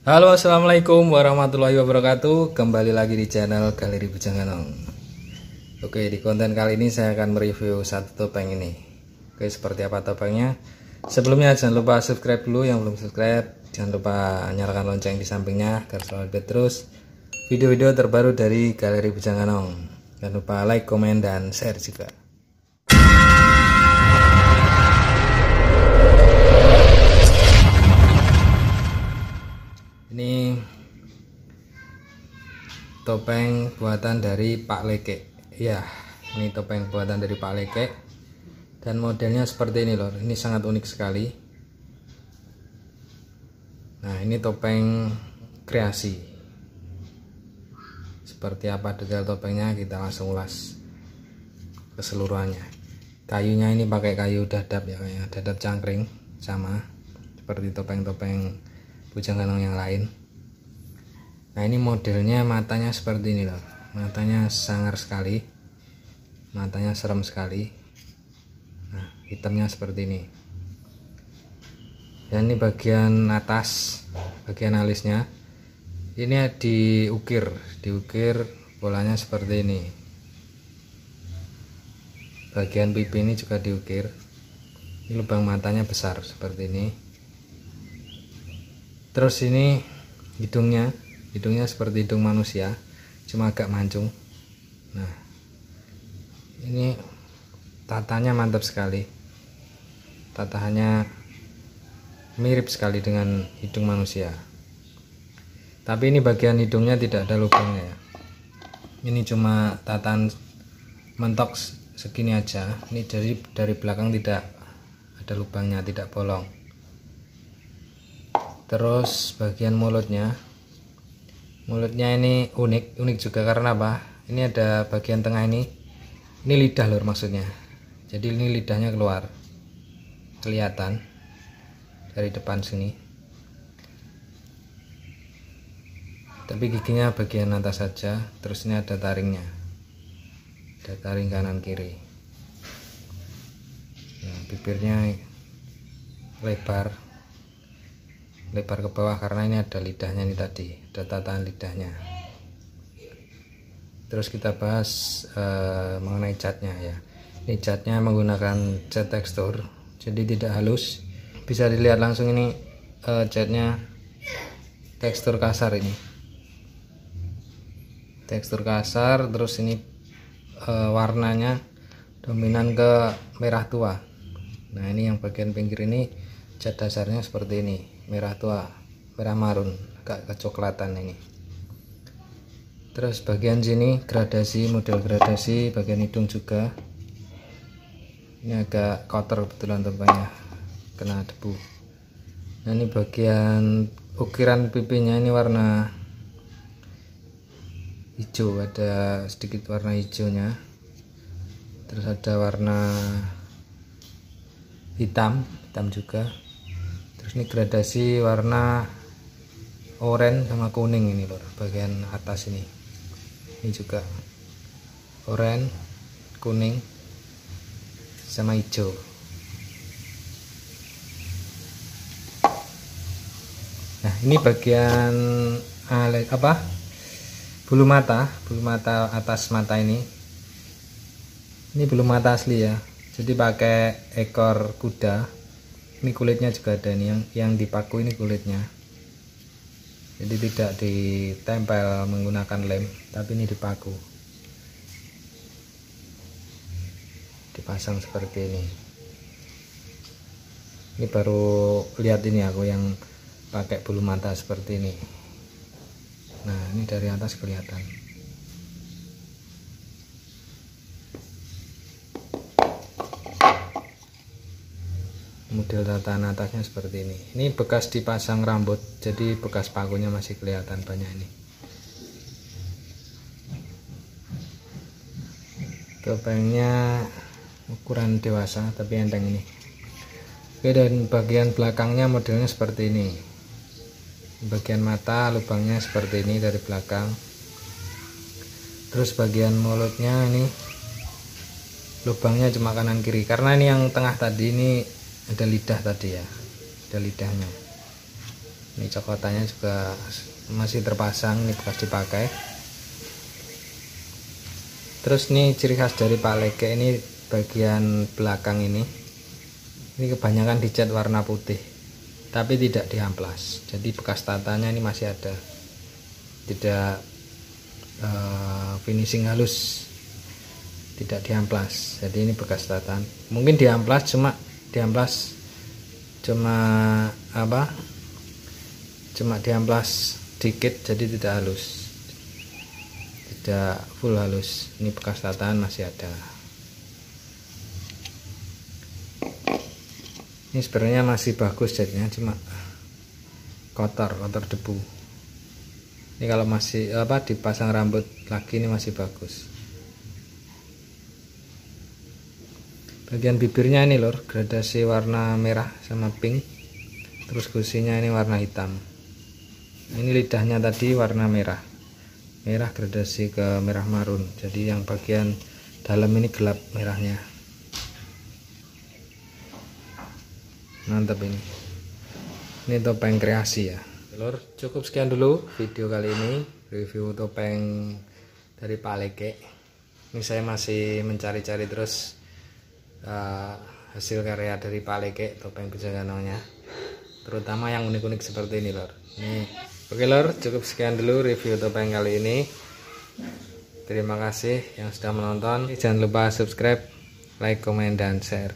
Halo assalamualaikum warahmatullahi wabarakatuh Kembali lagi di channel Galeri Bujanganong Oke di konten kali ini saya akan mereview satu topeng ini Oke seperti apa topengnya Sebelumnya jangan lupa subscribe dulu yang belum subscribe Jangan lupa nyalakan lonceng di sampingnya Agar selalu update terus video-video terbaru dari Galeri Bujanganong Jangan lupa like, komen, dan share juga topeng buatan dari Pak Leke ya ini topeng buatan dari Pak Leke dan modelnya seperti ini loh ini sangat unik sekali nah ini topeng kreasi seperti apa detail topengnya kita langsung ulas keseluruhannya kayunya ini pakai kayu dadap ya dadap cangkring sama seperti topeng-topeng bujang ganong yang lain nah ini modelnya matanya seperti ini loh matanya sangar sekali matanya serem sekali nah hitamnya seperti ini dan ini bagian atas bagian alisnya ini diukir diukir polanya seperti ini bagian pipi ini juga diukir ini lubang matanya besar seperti ini terus ini hidungnya hidungnya seperti hidung manusia cuma agak mancung nah ini tatanya mantap sekali tatahannya mirip sekali dengan hidung manusia tapi ini bagian hidungnya tidak ada lubangnya ya ini cuma tatan mentok segini aja ini dari dari belakang tidak ada lubangnya tidak bolong terus bagian mulutnya mulutnya ini unik unik juga karena apa ini ada bagian tengah ini ini lidah lor maksudnya jadi ini lidahnya keluar kelihatan dari depan sini tapi giginya bagian atas saja terus ini ada taringnya ada taring kanan kiri nah, bibirnya lebar lebar ke bawah karena ini ada lidahnya ini tadi ada tatahan lidahnya terus kita bahas e, mengenai catnya ya ini catnya menggunakan cat tekstur jadi tidak halus bisa dilihat langsung ini e, catnya tekstur kasar ini tekstur kasar terus ini e, warnanya dominan ke merah tua nah ini yang bagian pinggir ini cat dasarnya seperti ini merah tua merah marun agak kecoklatan ini terus bagian sini gradasi model gradasi bagian hidung juga ini agak kotor kebetulan tempatnya kena debu nah ini bagian ukiran pipinya ini warna hijau ada sedikit warna hijaunya terus ada warna hitam hitam juga terus ini gradasi warna oranye sama kuning ini lor bagian atas ini ini juga oranye kuning sama hijau nah ini bagian apa bulu mata bulu mata atas mata ini ini bulu mata asli ya jadi pakai ekor kuda ini kulitnya juga ada nih yang yang dipaku ini kulitnya jadi tidak ditempel menggunakan lem tapi ini dipaku dipasang seperti ini ini baru lihat ini aku yang pakai bulu mata seperti ini nah ini dari atas kelihatan model tatahan atasnya seperti ini ini bekas dipasang rambut jadi bekas pakunya masih kelihatan banyak ini topengnya ukuran dewasa tapi enteng ini oke dan bagian belakangnya modelnya seperti ini bagian mata lubangnya seperti ini dari belakang terus bagian mulutnya ini lubangnya cuma kanan kiri karena ini yang tengah tadi ini ada lidah tadi ya ada lidahnya ini cokotannya juga masih terpasang ini bekas dipakai terus ini ciri khas dari Pak Leke ini bagian belakang ini ini kebanyakan dicat warna putih tapi tidak diamplas jadi bekas tatanya ini masih ada tidak uh, finishing halus tidak diamplas jadi ini bekas tatan mungkin diamplas cuma diamplas cuma apa cuma diamplas dikit jadi tidak halus tidak full halus ini bekas tataan masih ada ini sebenarnya masih bagus jadinya cuma kotor kotor debu ini kalau masih apa dipasang rambut lagi ini masih bagus bagian bibirnya ini lor gradasi warna merah sama pink terus gusinya ini warna hitam ini lidahnya tadi warna merah merah gradasi ke merah marun jadi yang bagian dalam ini gelap merahnya mantap ini ini topeng kreasi ya lor cukup sekian dulu video kali ini review topeng dari Pak Leke ini saya masih mencari-cari terus Eh, hasil karya dari Pak Leke topeng bejanganongnya terutama yang unik-unik seperti ini lor nih oke lor cukup sekian dulu review topeng kali ini terima kasih yang sudah menonton jangan lupa subscribe like comment dan share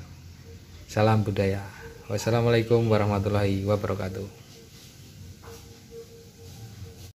salam budaya wassalamualaikum warahmatullahi wabarakatuh